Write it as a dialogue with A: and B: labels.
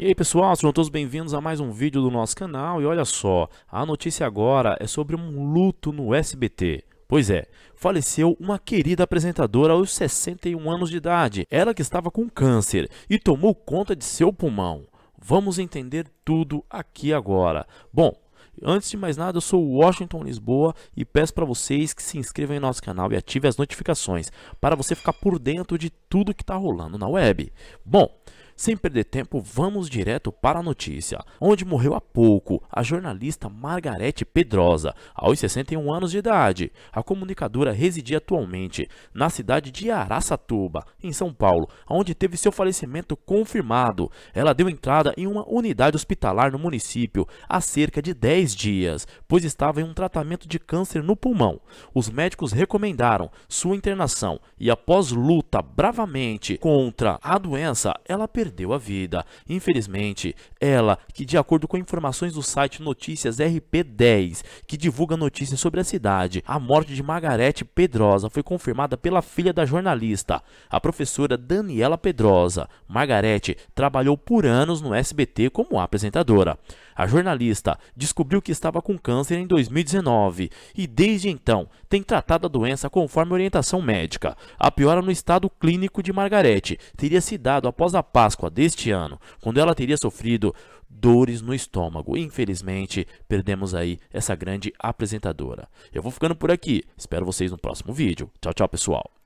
A: E aí pessoal, sejam todos bem-vindos a mais um vídeo do nosso canal e olha só, a notícia agora é sobre um luto no SBT. Pois é, faleceu uma querida apresentadora aos 61 anos de idade, ela que estava com câncer e tomou conta de seu pulmão. Vamos entender tudo aqui agora. Bom, Antes de mais nada, eu sou o Washington Lisboa e peço para vocês que se inscrevam em nosso canal e ativem as notificações para você ficar por dentro de tudo que está rolando na web. Bom, sem perder tempo, vamos direto para a notícia, onde morreu há pouco a jornalista Margarete Pedrosa, aos 61 anos de idade. A comunicadora residia atualmente na cidade de Araçatuba, em São Paulo, onde teve seu falecimento confirmado. Ela deu entrada em uma unidade hospitalar no município há cerca de 10 dias, pois estava em um tratamento de câncer no pulmão. Os médicos recomendaram sua internação e após luta bravamente contra a doença, ela perdeu perdeu a vida. Infelizmente, ela, que de acordo com informações do site Notícias RP10, que divulga notícias sobre a cidade, a morte de Margarete Pedrosa foi confirmada pela filha da jornalista, a professora Daniela Pedrosa. Margarete trabalhou por anos no SBT como apresentadora. A jornalista descobriu que estava com câncer em 2019 e desde então tem tratado a doença conforme orientação médica. A piora no estado clínico de Margarete teria se dado após a Páscoa Páscoa deste ano, quando ela teria sofrido dores no estômago. Infelizmente, perdemos aí essa grande apresentadora. Eu vou ficando por aqui. Espero vocês no próximo vídeo. Tchau, tchau, pessoal.